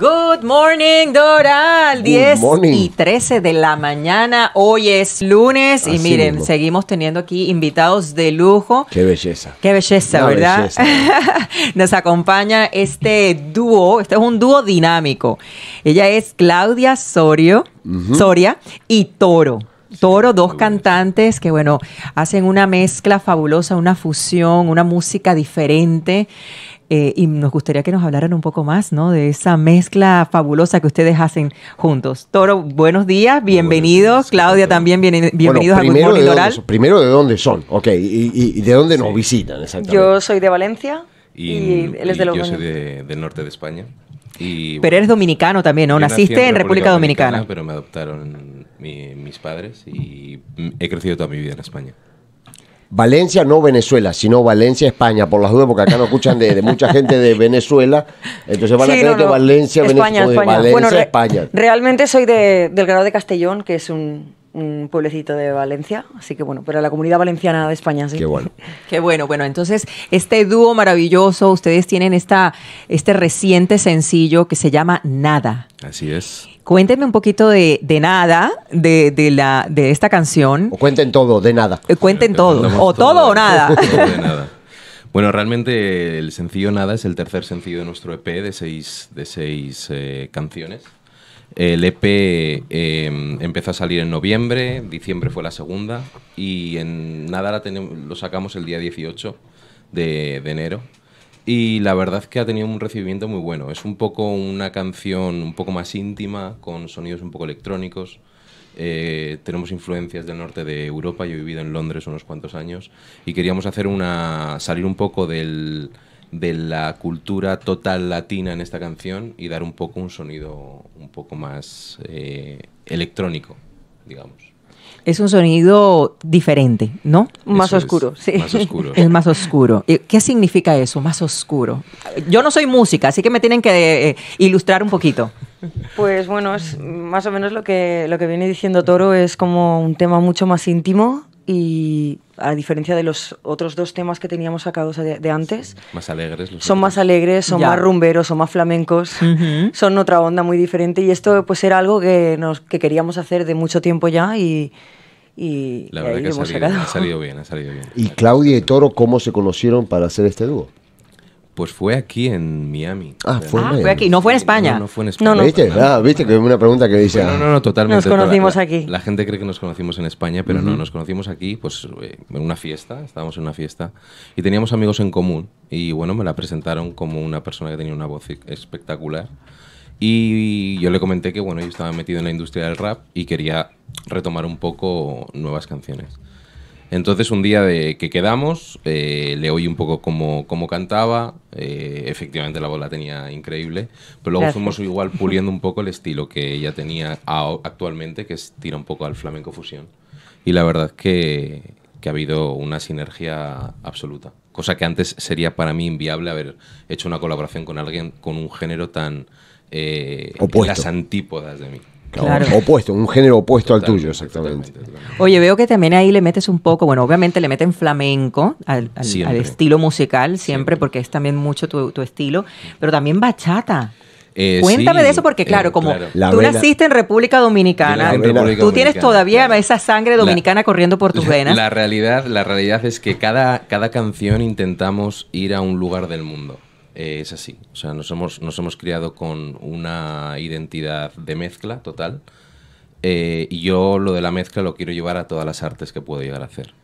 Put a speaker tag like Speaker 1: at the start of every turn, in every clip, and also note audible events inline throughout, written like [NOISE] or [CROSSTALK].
Speaker 1: Good morning, Doral. 10 y 13 de la mañana. Hoy es lunes y miren, seguimos teniendo aquí invitados de lujo. Qué belleza. Qué belleza, ¿verdad? [LAUGHS] Nos acompaña este dúo. Este es un dúo dinámico. Ella es Claudia Sorio, Soria y Toro. Toro, dos cantantes que, bueno, hacen una mezcla fabulosa, una fusión, una música diferente. Eh, y nos gustaría que nos hablaran un poco más ¿no? de esa mezcla fabulosa que ustedes hacen juntos. Toro, buenos días, bienvenidos. Claudia
Speaker 2: también, bienvenidos a Good Morning
Speaker 3: primero de dónde son, ok, y, de dónde nos visitan exactamente.
Speaker 2: Yo soy de Valencia y, él es Yo soy
Speaker 4: del norte de España.
Speaker 1: pero eres dominicano también, ¿no? Naciste en, República, Dominicana,
Speaker 4: Pero me adoptaron mis padres y he crecido toda mi vida en España.
Speaker 3: Valencia, no Venezuela, sino Valencia, España, por las dudas, porque acá no escuchan de, mucha gente de Venezuela, entonces van a creer que Valencia,
Speaker 2: Venezuela, España. Valencia, España. realmente soy de, del grado de Castellón, que es un, un pueblecito de Valencia, así que bueno, pero la comunidad valenciana de España, sí. Qué bueno. [LAUGHS] Qué bueno, bueno, entonces
Speaker 1: este dúo maravilloso, ustedes tienen esta, este reciente sencillo que se llama Nada.
Speaker 4: Así es.
Speaker 1: Cuéntenme un poquito de, nada, de, la, de esta canción. O cuenten todo, de nada. Eh, cuenten todo, o todo, o nada. [LAUGHS] de
Speaker 4: nada. [LAUGHS] Bueno, realmente el sencillo Nada es el tercer sencillo de nuestro EP de seis, de eh, canciones. El EP empezó a salir en noviembre, diciembre fue la segunda y en nada la lo sacamos el día 18 de, enero y la verdad es que ha tenido un recibimiento muy bueno. Es un poco una canción un poco más íntima, con sonidos un poco electrónicos. Eh, tenemos influencias del norte de Europa, yo he vivido en Londres unos cuantos años y queríamos hacer una salir un poco del, de la cultura total latina en esta canción y dar un poco un sonido un poco más eh, electrónico, digamos.
Speaker 1: Es un sonido diferente, ¿no? Más oscuro, sí. Más oscuro. [LAUGHS] más oscuro. ¿Qué significa eso, más oscuro?
Speaker 2: Yo no soy música, así que me tienen que eh, ilustrar un poquito. Pues bueno, es más o menos lo que, lo que viene diciendo Toro, es como un tema mucho más íntimo, y a diferencia de los otros dos temas que teníamos sacados de, antes, son más alegres, son más rumberos, son más flamencos, son otra onda muy diferente y esto pues era algo que nos que queríamos hacer de mucho tiempo ya y, y la ha
Speaker 4: salido bien. [LAUGHS]
Speaker 3: ¿Y Claudia y Toro cómo se conocieron
Speaker 4: para hacer este dúo? Pues fue aquí en Miami. Ah,
Speaker 3: fue, ah,
Speaker 1: aquí. No fue en España.
Speaker 2: No, fue en
Speaker 4: España. No, ¿Viste?
Speaker 3: ¿Viste? Que una pregunta que dice. No, no, ah, no, totalmente. Nos conocimos
Speaker 2: aquí.
Speaker 4: La, gente cree que nos conocimos en España, pero no, nos conocimos aquí, pues eh, en una fiesta. Estábamos en una fiesta y teníamos amigos en común. Y bueno, me la presentaron como una persona que tenía una voz e-, espectacular. Y yo le comenté que bueno, yo estaba metido en la industria del rap y quería retomar un poco nuevas canciones. Entonces un día de que quedamos, eh, le oí un poco cómo, cómo cantaba, eh, efectivamente la voz la tenía increíble, pero luego fuimos igual puliendo un poco el estilo que ella tenía actualmente, que es, tira un poco al flamenco fusión. Y la verdad que, que ha habido una sinergia absoluta, cosa que antes sería para mí inviable haber hecho una colaboración con alguien con un género tan... Eh, las antípodas de mí.
Speaker 3: Claro. Opuesto, un género opuesto al tuyo, exactamente.
Speaker 1: Oye, veo que también ahí le metes un poco, bueno, obviamente le meten flamenco al, estilo musical, siempre, porque es también mucho tu, estilo, pero también bachata.
Speaker 4: Eh, Cuéntame de eso porque
Speaker 1: claro, eh, como tú naciste en República Dominicana, tú tienes todavía esa sangre dominicana corriendo por tus venas. La
Speaker 4: realidad, la realidad es que cada, cada canción intentamos ir a un lugar del mundo. Eh, es así. O sea, nos hemos, nos hemos criado con una identidad de mezcla total. Eh, y yo lo de la mezcla lo quiero llevar a todas las artes que puedo llegar a hacer.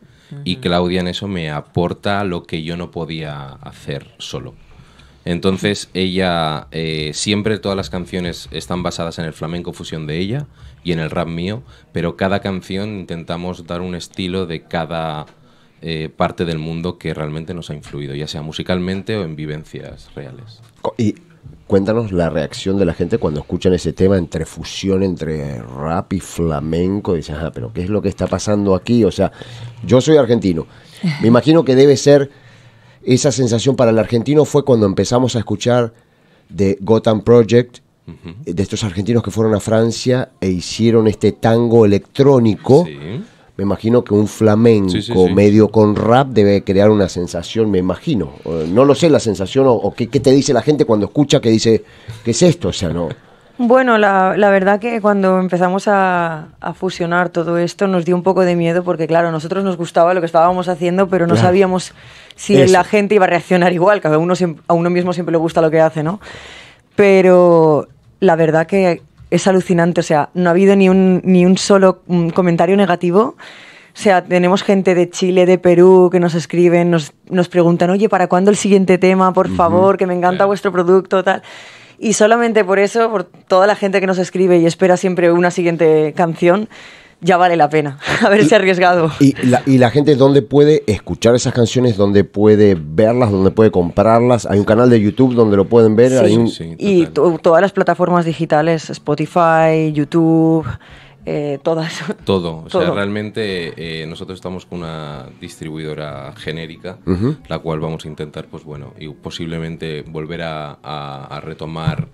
Speaker 4: Y Claudia en eso me aporta lo que yo no podía hacer solo. Entonces ella, eh, siempre todas las canciones están basadas en el flamenco fusión de ella y en el rap mío, pero cada canción intentamos dar un estilo de cada eh, parte del mundo que realmente nos ha influido, ya sea musicalmente o en vivencias reales.
Speaker 3: Y cuéntanos la reacción de la gente cuando escuchan ese tema entre fusión, entre rap y flamenco. Dices, ajá, ah, pero ¿qué es lo que está pasando aquí? O sea, yo soy argentino. Me imagino que debe ser esa sensación para el argentino fue cuando empezamos a escuchar de Gotham Project, de estos argentinos que fueron a Francia e hicieron este tango electrónico. Sí me imagino que un flamenco medio con rap debe crear una sensación, me imagino. Eh, no lo sé, la sensación o, qué, te dice la gente cuando escucha que dice, ¿qué es esto? O sea, no.
Speaker 2: Bueno, la, verdad que cuando empezamos a, fusionar todo esto nos dio un poco de miedo porque, claro, nosotros nos gustaba lo que estábamos haciendo, pero no sabíamos si la gente iba a reaccionar igual, que uno, a uno mismo siempre le gusta lo que hace, ¿no? Pero la verdad que es alucinante. O sea, no ha habido ni un, ni un solo mm, comentario negativo. O sea, tenemos gente de Chile, de Perú, que nos escriben, nos, nos preguntan, oye, ¿para cuándo el siguiente tema? Por favor, que me encanta vuestro producto, tal. Y solamente por eso, por toda la gente que nos escribe y espera siempre una siguiente canción, ya vale la pena [LAUGHS] haberse arriesgado.
Speaker 3: Y la, gente dónde puede escuchar esas canciones? ¿Dónde puede verlas? ¿Dónde puede comprarlas? ¿Hay un canal de YouTube donde lo pueden ver?
Speaker 2: y todas las plataformas digitales, Spotify, YouTube... Eh, todas. [LAUGHS]
Speaker 4: Todo, o realmente eh, nosotros estamos con una distribuidora genérica, la cual vamos a intentar, pues bueno, y posiblemente volver a, retomar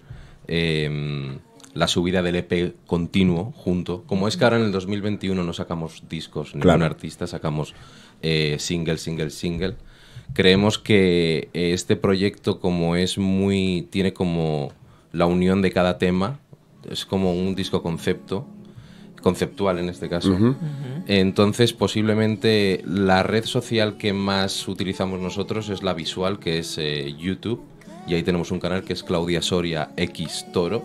Speaker 4: em, la subida del EP continuo junto. Como es que ahora en el 2021 no sacamos discos, ni un artista, sacamos eh, single, single, single. Creemos que eh, este proyecto, como es muy. tiene como la unión de cada tema, es como un disco concepto, conceptual en este caso. Entonces, posiblemente la red social que más utilizamos nosotros es la visual, que es eh, YouTube. Y ahí tenemos un canal que es Claudia Soria X Toro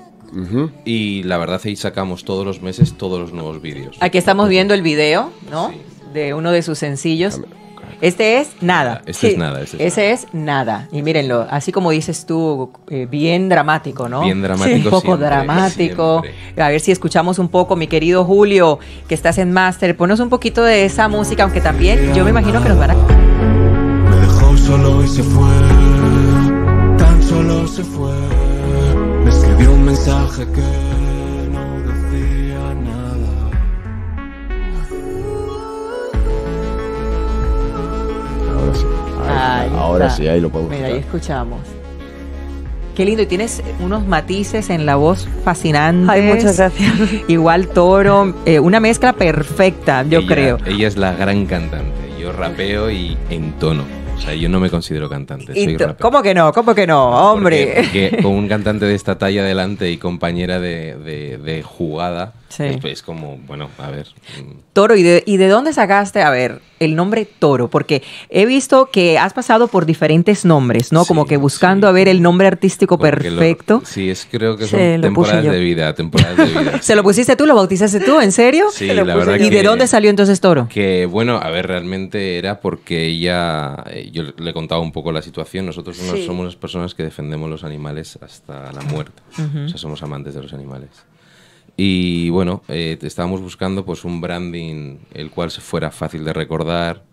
Speaker 4: y la verdad ahí sacamos todos los meses todos los nuevos vídeos.
Speaker 1: Aquí estamos viendo el video, ¿no? De uno de sus sencillos. Este es nada. Ah, este es nada. Este ese es nada. Y mírenlo, así como dices tú, eh, bien dramático, ¿no? Bien dramático. Un poco dramático. A ver si escuchamos un poco, mi querido Julio, que estás en Master Ponos un poquito de esa música, aunque también yo me imagino que nos van a. Me
Speaker 4: dejó solo y se fue. Tan solo se fue. Vi un
Speaker 1: mensaje que no decía nada. Ahora sí. Ahí, ahora sí, ahí lo puedo Mira, ahí escuchamos. Qué lindo, y tienes unos matices en la voz fascinantes. Ay, muchas gracias. [LAUGHS] Igual toro, eh, una mezcla perfecta, yo creo.
Speaker 4: Ella es la gran cantante, yo rapeo y entono. O sea, yo no me considero cantante. Soy
Speaker 1: ¿Cómo que no? ¿Cómo que no? ¡Hombre! [LAUGHS]
Speaker 4: con un cantante de esta talla adelante y compañera de, de jugada pues, es como, bueno, a ver.
Speaker 1: Mm. Toro, ¿y de, dónde sacaste, a ver, el nombre Toro? Porque he visto que has pasado por diferentes nombres, ¿no? como que buscando a ver el nombre artístico perfecto.
Speaker 4: sí, es, creo que son temporadas de vida, de [LAUGHS] vida.
Speaker 1: ¿Se lo pusiste tú? ¿Lo bautizaste tú? ¿En serio? Sí, la verdad ¿Y de dónde salió entonces Toro?
Speaker 4: Que, bueno, a ver, realmente era porque ella, eh, yo le contaba un poco la situación, nosotros somos las personas que defendemos los animales hasta la muerte, o sea, somos amantes de los animales. Y bueno, eh, estábamos buscando pues un branding el cual se fuera fácil de recordar.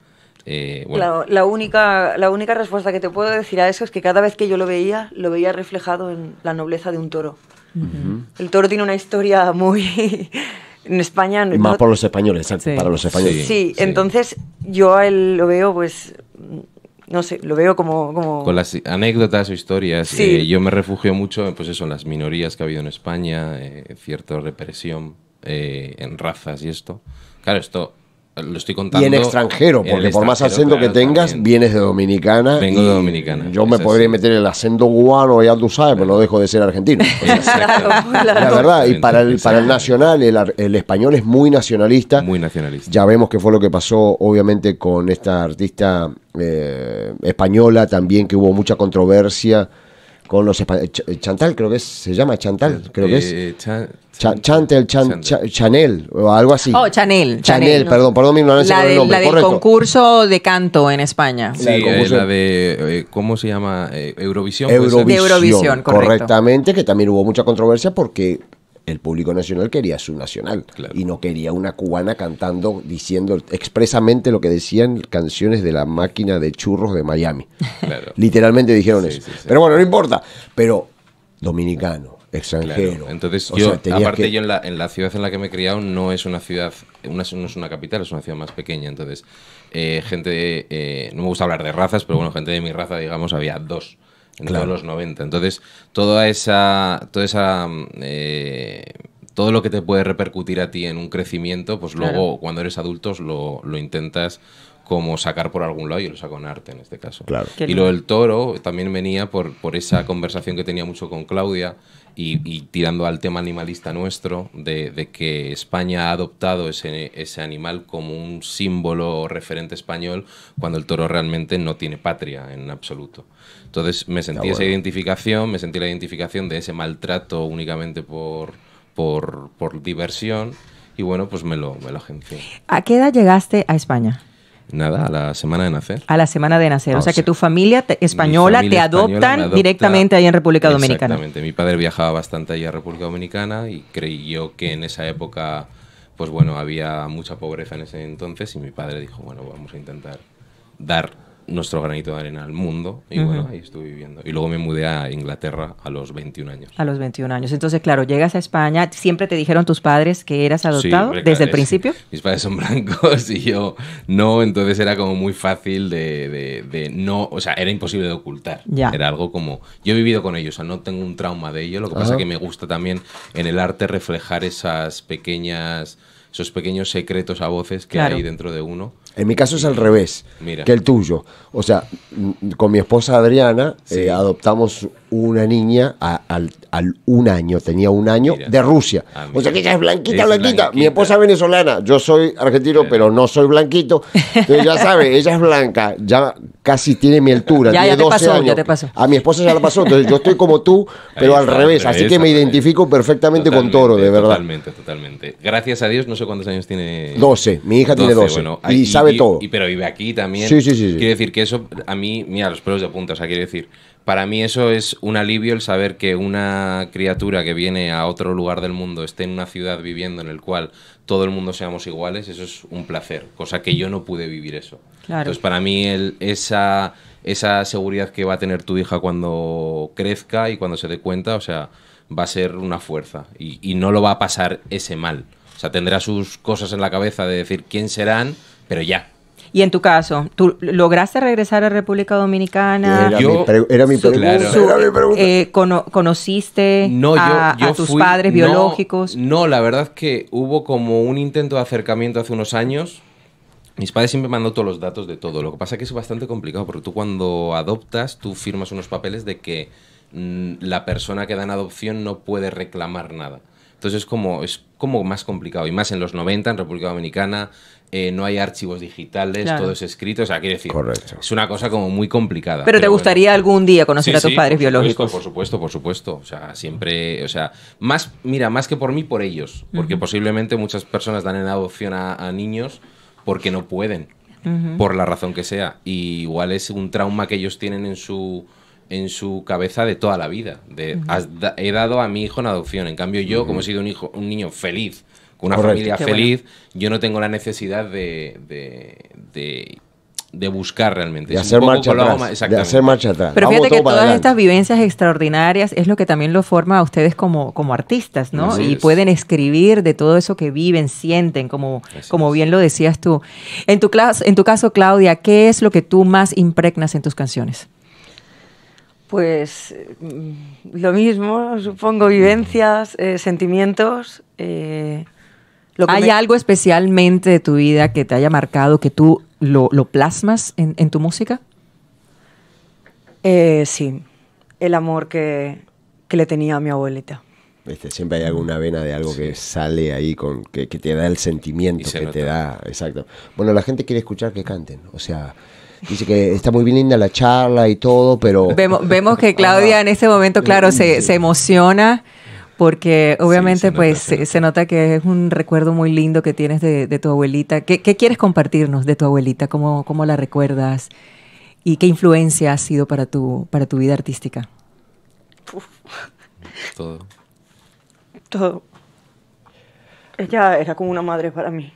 Speaker 4: Eh,
Speaker 2: la, única, la única respuesta que te puedo decir a eso es que cada vez que yo lo veía, lo veía reflejado en la nobleza de un toro. El toro tiene una historia muy... [LAUGHS] en España... Más por
Speaker 3: los españoles, para
Speaker 4: los
Speaker 2: españoles. Sí, entonces yo él lo veo pues no sé, lo veo como... Con
Speaker 4: las anécdotas o historias, sí. Eh, yo me refugio mucho pues en las minorías que ha habido en España, eh, cierta represión eh, en razas y esto. Claro, esto lo Y en extranjero, porque por más acento que
Speaker 3: tengas, vienes de Dominicana. Vengo de Dominicana. Yo me podría meter el acento guano, ya tú sabes, pero no dejo de ser argentino. [LAUGHS]
Speaker 1: la verdad, y para el, para el
Speaker 3: nacional, el, español es muy nacionalista. Muy nacionalista. Ya vemos que fue lo que pasó, obviamente, con esta artista eh, española también, que hubo mucha controversia con los Chantal, creo que se llama Chantal, creo que es. Chantal Chanel, o algo así. Oh,
Speaker 1: Chanel. Chanel, perdón, perdón mi no, la, del, la del concurso de canto en España. Sí, la,
Speaker 3: eh, la
Speaker 4: de, eh, ¿cómo se llama? Eh, Eurovisión. Eurovisión, de Eurovisión correcto.
Speaker 3: correctamente, que también hubo mucha controversia porque el público nacional quería su nacional y no quería una cubana cantando, diciendo expresamente lo que decían canciones de la máquina de churros de Miami. [LAUGHS] Literalmente dijeron eso. Pero bueno, no importa. Pero dominicano, extranjero. Entonces, yo, aparte,
Speaker 4: yo en la, ciudad en la que me he criado no es una ciudad, no es una capital, es una ciudad más pequeña. Entonces, eh, gente, eh, no me gusta hablar de razas, pero bueno, gente de mi raza, digamos, había dos en los 90. Entonces, toda esa, toda esa eh, todo lo que te puede repercutir a ti en un crecimiento, pues luego cuando eres adulto lo, intentas como sacar por algún lado, y lo saco en arte en este caso. Claro. Y lo del toro también venía por esa conversación que tenía mucho con Claudia, y, tirando al tema animalista nuestro, de, que España ha adoptado ese, ese, animal como un símbolo referente español, cuando el toro realmente no tiene patria en absoluto. Entonces me sentí esa identificación, me sentí la identificación de ese maltrato únicamente por, por, diversión, y bueno, pues me lo, me lo agencié.
Speaker 1: ¿A qué edad llegaste a España?
Speaker 4: Nada, a la semana de nacer.
Speaker 1: A la semana de nacer. o, sea, que tu familia española te adoptan directamente ahí en República Dominicana.
Speaker 4: Exactamente. Mi padre viajaba bastante ahí a República Dominicana y creyó que en esa época, pues bueno, había mucha pobreza en ese entonces y mi padre dijo, bueno, vamos a intentar dar nuestro granito de arena al mundo y bueno, ahí estuve viviendo. Y luego me mudé a Inglaterra a los 21 años.
Speaker 1: A los 21 años. Entonces, claro, llegas a España, ¿siempre te dijeron tus padres que eras adoptado desde el principio?
Speaker 4: Mis padres son blancos [LAUGHS] y yo no, entonces era como muy fácil de, no, o sea, era imposible de ocultar. Ya. Era algo como, yo he vivido con ellos, o sea, no tengo un trauma de ellos, lo que pasa es pasa que me gusta también en el arte reflejar esas pequeñas, esos pequeños secretos a voces que hay dentro de uno
Speaker 3: en mi caso es al revés Mira. que el tuyo. O sea, con mi esposa Adriana eh, adoptamos una niña al, un año, tenía un año, de Rusia. Ah, o sea que ella es blanquita, blanquita, Mi esposa venezolana, yo soy argentino, pero no soy blanquito. Entonces ya sabe, ella es blanca, ya casi tiene mi altura, ya, tiene 12 años. Ya te pasó. A mi esposa ya la pasó, entonces yo estoy como tú, pero al revés, así que me identifico perfectamente con Toro, de verdad. Totalmente,
Speaker 4: totalmente. Gracias a Dios, no sé cuántos años tiene. 12, mi hija tiene 12. y, sabe todo. Y, pero vive aquí también. sí, sí, sí. Quiere decir que eso, a mí, mira, los pelos de punta, o sea, quiere decir para mí eso es un alivio el saber que una criatura que viene a otro lugar del mundo esté en una ciudad viviendo en el cual todo el mundo seamos iguales, eso es un placer, cosa que yo no pude vivir eso. Entonces para mí el, esa, esa seguridad que va a tener tu hija cuando crezca y cuando se dé cuenta, o sea, va a ser una fuerza y, y no lo va a pasar ese mal. O sea, tendrá sus cosas en la cabeza de decir quién serán, pero ya,
Speaker 1: y en tu caso, ¿tú lograste regresar a República Dominicana? Era, mi, pregunta. era mi pregunta. ¿Conociste a, tus padres biológicos?
Speaker 4: No, la verdad es que hubo como un intento de acercamiento hace unos años. Mis padres siempre mandó todos los datos de todo. Lo que pasa es que es bastante complicado porque tú cuando adoptas, tú firmas unos papeles de que mm, la persona que da en adopción no puede reclamar nada. Entonces como, es como más complicado. Y más en los 90, en República Dominicana, eh, no hay archivos digitales, todo es escrito. O sea, quiero decir, es una cosa como muy complicada. Pero, te gustaría algún día conocer a tus padres biológicos. por supuesto, por supuesto. O sea, siempre, o sea, más, mira, más que por mí, por ellos. Porque posiblemente muchas personas dan en adopción a, niños porque no pueden, por la razón que sea. Y igual es un trauma que ellos tienen en su en su cabeza de toda la vida. he dado a mi hijo en adopción. En cambio, yo, como he sido un, hijo, un niño feliz, con una familia feliz, yo no tengo la necesidad de, de, buscar realmente. De, hacer marcha, atrás, marcha
Speaker 3: Pero fíjate que todas estas
Speaker 1: vivencias extraordinarias es lo que también lo forma a ustedes como, como artistas, ¿no? y pueden escribir de todo eso que viven, sienten, como, como bien lo decías tú. En tu, en tu caso, Claudia, ¿qué es lo que tú más impregnas en tus canciones?
Speaker 2: Pues mm, lo mismo, supongo, vivencias, eh, sentimientos. Eh, lo ¿Hay algo
Speaker 1: especialmente de tu vida que te haya marcado, que tú lo, plasmas en, tu música?
Speaker 2: Eh, sí, el amor que, le tenía a mi abuelita. Este,
Speaker 3: siempre hay alguna vena de algo que sale ahí, con que, te da el sentimiento, que te da... Exacto. Bueno, la gente quiere escuchar que canten, o sea Dice que está muy bien linda la charla y todo, pero...
Speaker 1: Vemos, que Claudia en este momento, claro, se, emociona porque obviamente se pues nota, se, que es un recuerdo muy lindo que tienes de, tu abuelita. ¿Qué, quieres compartirnos de tu abuelita? ¿Cómo, ¿Cómo, la recuerdas? ¿Y qué influencia ha sido para tu, para tu vida artística?
Speaker 4: Todo.
Speaker 2: Todo. Ella era como una madre para mí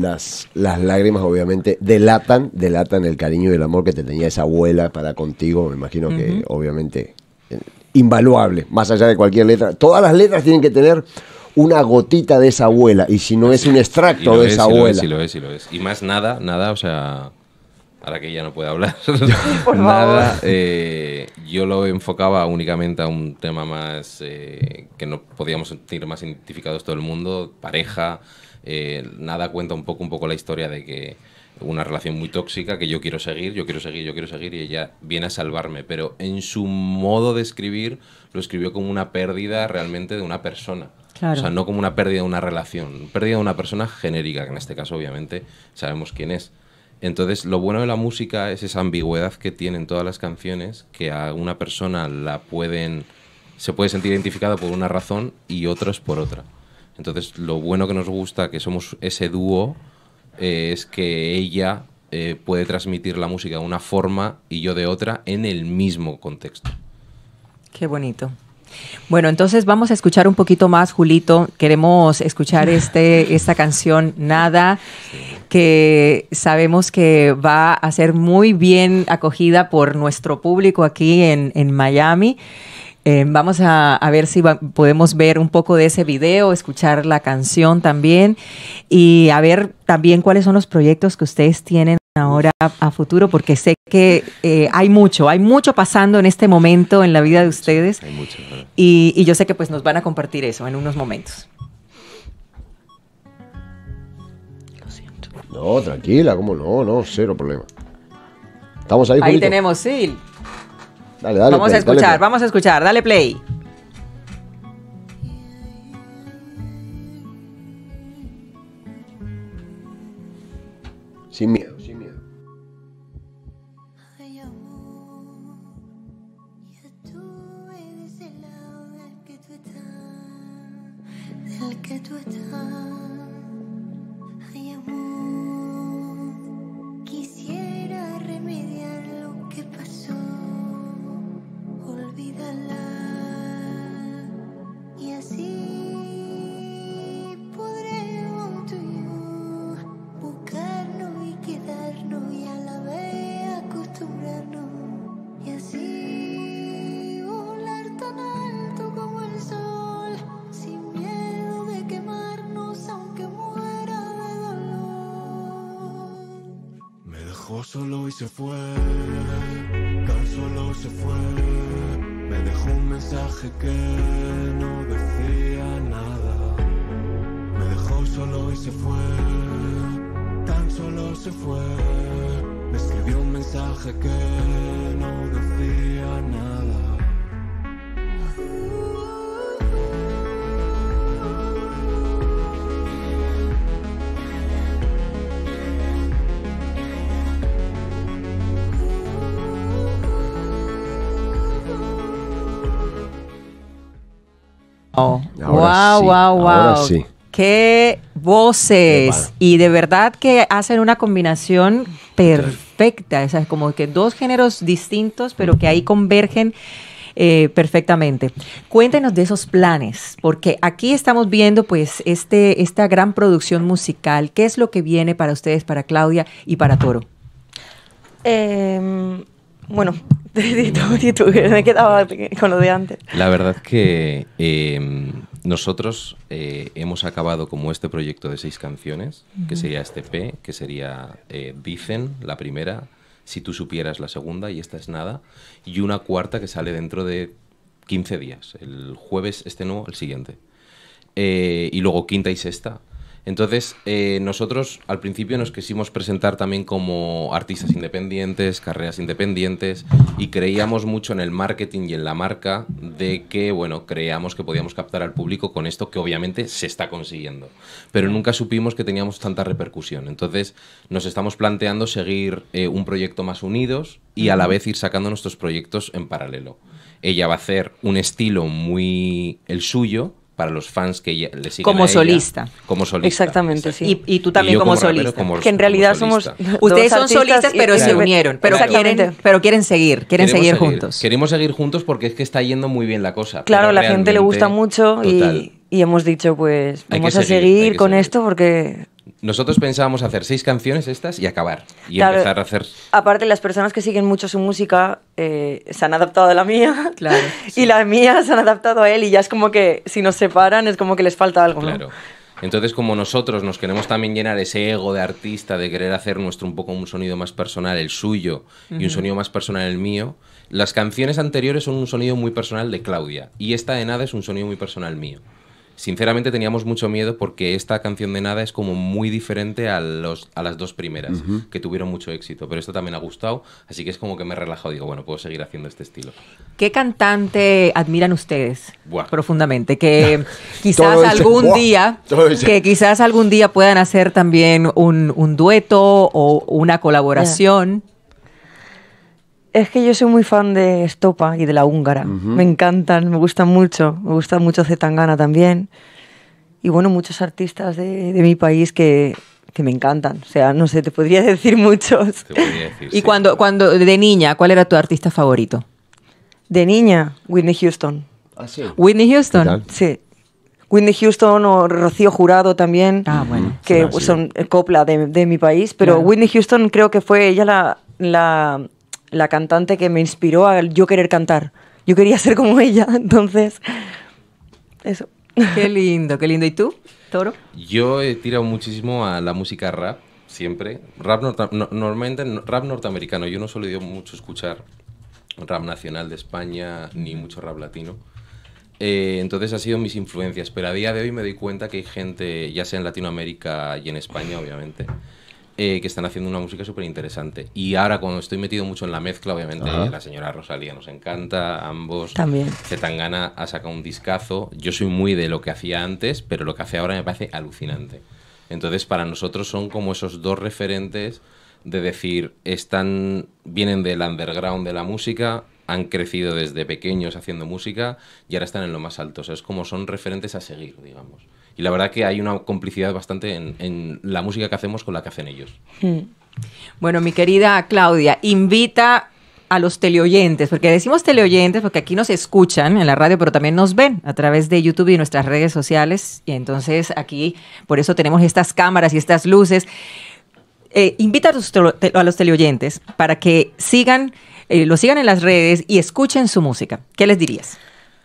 Speaker 3: las, las lágrimas obviamente delatan, delatan el cariño y el amor que te tenía esa abuela para contigo, me imagino que obviamente eh, invaluable, más allá de cualquier letra. Todas las letras tienen que tener una gotita de esa abuela, y si no es un extracto de esa abuela. lo
Speaker 4: es, lo es. Y más nada, nada, o sea, ahora que ella no puede hablar, [LAUGHS] nada, eh, yo lo enfocaba únicamente a un tema más eh, que no podíamos sentir más identificados todo el mundo, pareja, eh, nada cuenta un poco, un poco la historia de que una relación muy tóxica que yo quiero seguir, yo quiero seguir, yo quiero seguir y ella viene a salvarme, pero en su modo de escribir lo escribió como una pérdida realmente de una persona. O sea, no como una pérdida de una relación, pérdida de una persona genérica, que en este caso obviamente sabemos quién es. Entonces, lo bueno de la música es esa ambigüedad que tienen todas las canciones, que a una persona la pueden se puede sentir identificada por una razón y otras por otra. Entonces, lo bueno que nos gusta, que somos ese dúo, eh, es que ella eh, puede transmitir la música de una forma y yo de otra en el mismo contexto.
Speaker 1: Qué bonito. Bueno, entonces vamos a escuchar un poquito más, Julito. Queremos escuchar [LAUGHS] este, esta canción, Nada, que sabemos que va a ser muy bien acogida por nuestro público aquí en, en Miami. Em, vamos a, ver si podemos ver un poco de ese video, escuchar la canción también y a ver también cuáles son los proyectos que ustedes tienen ahora a futuro, porque sé que eh, hay mucho, hay mucho pasando en este momento en la vida de ustedes. Hay mucho, y, yo sé que pues nos van a compartir eso en unos momentos.
Speaker 3: Lo siento. No, tranquila, cómo no, no, cero problema. Estamos ahí. Ahí tenemos, sí. Vamos a escuchar,
Speaker 1: vamos a escuchar. Dale play.
Speaker 4: se fue, tan solo se fue. Me dejó un mensaje que no decía nada. Me dejó solo y se fue, tan solo se fue. Me escribió un mensaje que
Speaker 1: wow, wow, Qué voces. Y de verdad que hacen una combinación perfecta. O sea, como que dos géneros distintos, pero que ahí convergen. Eh, perfectamente. Cuéntenos de esos planes, porque aquí estamos viendo pues este, esta gran producción musical. ¿Qué es lo que viene para ustedes, para Claudia y para Toro? Em,
Speaker 2: bueno, [LAUGHS] me quedaba con lo de antes.
Speaker 4: La verdad que em, nosotros eh, hemos acabado como este proyecto de seis canciones, que sería este P, que sería eh, Dicen, la primera, Si tú supieras, la segunda, y esta es nada, y una cuarta que sale dentro de 15 días, el jueves este nuevo, el siguiente. Eh, y luego quinta y sexta, entonces, eh, nosotros al principio nos quisimos presentar también como artistas independientes, carreras independientes, y creíamos mucho en el marketing y en la marca de que, bueno, creíamos que podíamos captar al público con esto que obviamente se está consiguiendo. Pero nunca supimos que teníamos tanta repercusión. Entonces, nos estamos planteando seguir eh, un proyecto más unidos y a la vez ir sacando nuestros proyectos en paralelo. Ella va a hacer un estilo muy el suyo, para los fans que le siguen como solista como solista
Speaker 2: exactamente sí y, tú también como, solista que en realidad somos ustedes son solistas pero se unieron pero quieren seguir quieren seguir, juntos
Speaker 4: queremos seguir juntos porque es que está yendo muy bien la cosa claro la gente le gusta mucho y
Speaker 2: hemos dicho, pues vamos a seguir, con esto porque
Speaker 4: nosotros pensábamos hacer seis canciones estas y acabar. Y empezar a hacer.
Speaker 2: Aparte, las personas que siguen mucho su música eh, se han adaptado a la mía. Claro, [LAUGHS] Y la mía se han adaptado a él. Y ya es como que si nos separan, es como que les falta algo. Claro.
Speaker 4: Entonces, como nosotros nos queremos también llenar ese ego de artista, de querer hacer nuestro un poco un sonido más personal, el suyo, y un sonido más personal, el mío, las canciones anteriores son un sonido muy personal de Claudia. Y esta de nada es un sonido muy personal mío. Sinceramente teníamos mucho miedo porque esta canción de nada es como muy diferente a, los, a las dos primeras, que tuvieron mucho éxito, pero esto también ha gustado, así que es como que me he relajado, digo, bueno, puedo seguir haciendo este estilo.
Speaker 1: ¿Qué cantante admiran ustedes profundamente? Que [LAUGHS] quizás algún día, que quizás algún día puedan hacer
Speaker 2: también un, dueto o una colaboración. Es que yo soy muy fan de Estopa y de la húngara. Me encantan, me gustan mucho. Me gusta mucho Zetangana también. Y bueno, muchos artistas de, mi país que, me encantan. O sea, no sé, te podría [LAUGHS] decir muchos. y cuando, cuando, de niña, ¿cuál era tu artista favorito? De niña, Whitney Houston. Ah, sí. Whitney Houston. Sí. Whitney Houston o Rocío Jurado también, ah, bueno. que ah, son copla de, de mi país, pero Whitney Houston creo que fue ella la, la la cantante que me inspiró a yo querer cantar. Yo quería ser como [LAUGHS] ella, entonces, eso. Qué [LAUGHS]
Speaker 1: lindo, qué lindo. ¿Y tú, Toro?
Speaker 4: Yo he tirado muchísimo a la música rap, siempre. Rap normalmente rap norteamericano. Yo no solo dio mucho escuchar rap nacional de España ni mucho rap latino. Eh, entonces ha sido mis influencias, pero a día de hoy me doy cuenta que hay gente, ya sea en Latinoamérica y en España, obviamente, eh, que están haciendo una música súper interesante. Y ahora, cuando estoy metido mucho en la mezcla, obviamente la señora Rosalía nos encanta, ambos. También. ganas a sacar un discazo. Yo soy muy de lo que hacía antes, pero lo que hace ahora me parece alucinante. Entonces, para nosotros son como esos dos referentes de decir, están, vienen del underground de la música, han crecido desde pequeños haciendo música y ahora están en lo más alto. O sea, es como son referentes a seguir, digamos. Y la verdad que hay una complicidad bastante en, la música que hacemos con la que hacen ellos.
Speaker 1: Hmm. Bueno, mi querida Claudia, invita a los teleoyentes, porque decimos teleoyentes porque aquí nos escuchan en la radio, pero también nos ven a través de YouTube y nuestras redes sociales. Y entonces aquí, por eso tenemos estas cámaras y estas luces. Eh, invita a los, teleoyentes para que sigan, eh, lo sigan en las redes y escuchen su música. ¿Qué les dirías?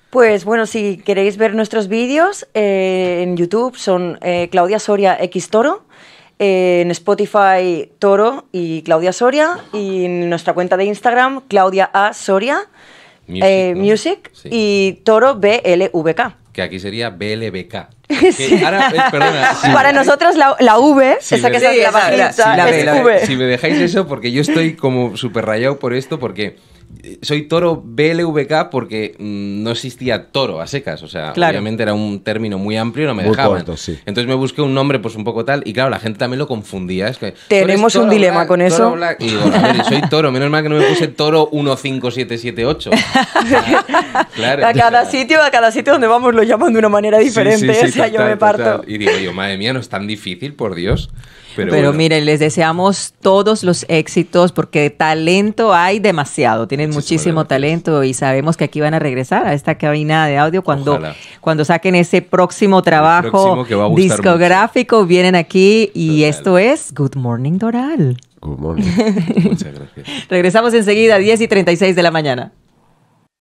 Speaker 2: Pues bueno, si queréis ver nuestros vídeos eh, en YouTube son eh, Claudia Soria X Toro, eh, en Spotify Toro y Claudia Soria y en nuestra cuenta de Instagram Claudia A Soria Music, y Toro BLVK
Speaker 4: que aquí sería BLBK. [LAUGHS] [LAUGHS] Para
Speaker 2: nosotros la, V,
Speaker 1: esa que es
Speaker 4: la, Si me dejáis eso, porque yo estoy como súper rayado por esto, porque soy toro BLVK porque mm, no existía toro a secas, o sea, obviamente era un término muy amplio, y no me dejaban. Entonces me busqué un nombre pues un poco tal y claro, la gente también lo confundía.
Speaker 2: Tenemos un dilema con eso.
Speaker 4: soy toro, menos mal que no me puse toro 15778. [LAUGHS] a cada
Speaker 2: sitio, a cada sitio donde vamos lo llaman de una manera diferente, yo me parto.
Speaker 4: Y digo yo, madre mía, no es tan difícil, por Dios.
Speaker 3: Pero, miren,
Speaker 1: les deseamos todos los éxitos porque talento hay demasiado. Tienen muchísimo, pues. talento y sabemos que aquí van a regresar a esta cabina de audio cuando, cuando saquen ese próximo trabajo discográfico. Vienen aquí y esto es Good Morning Doral. Good morning. [LAUGHS] Muchas gracias. Regresamos enseguida a 10 y 36 de la mañana.